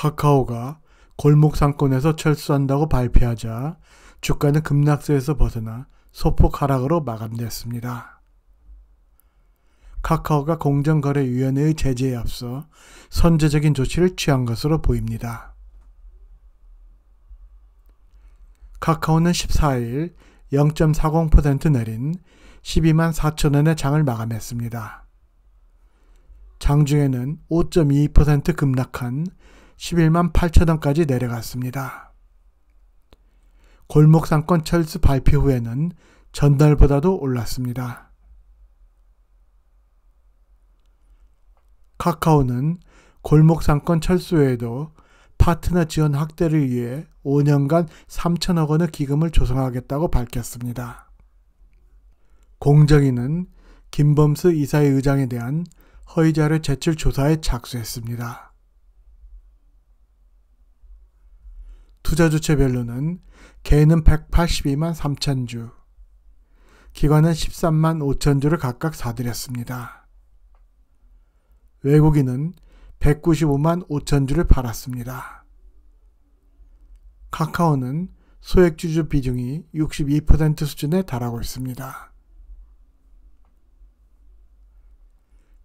카카오가 골목 상권에서 철수한다고 발표하자 주가는 급락세에서 벗어나 소폭 하락으로 마감됐습니다. 카카오가 공정거래위원회의 제재에 앞서 선제적인 조치를 취한 것으로 보입니다. 카카오는 14일 0.40% 내린 12만 4천원의 장을 마감했습니다. 장중에는 5.22% 급락한 11만 8천원까지 내려갔습니다. 골목 상권 철수 발표 후에는 전달보다도 올랐습니다. 카카오는 골목 상권 철수 외에도 파트너 지원 확대를 위해 5년간 3천억 원의 기금을 조성하겠다고 밝혔습니다. 공정위는 김범수 이사회 의장에 대한 허위자료 제출 조사에 착수했습니다. 투자 주체별로는 개는 182만 3천 주, 기관은 13만 5천 주를 각각 사들였습니다. 외국인은 195만 5천 주를 팔았습니다. 카카오는 소액주주 비중이 62% 수준에 달하고 있습니다.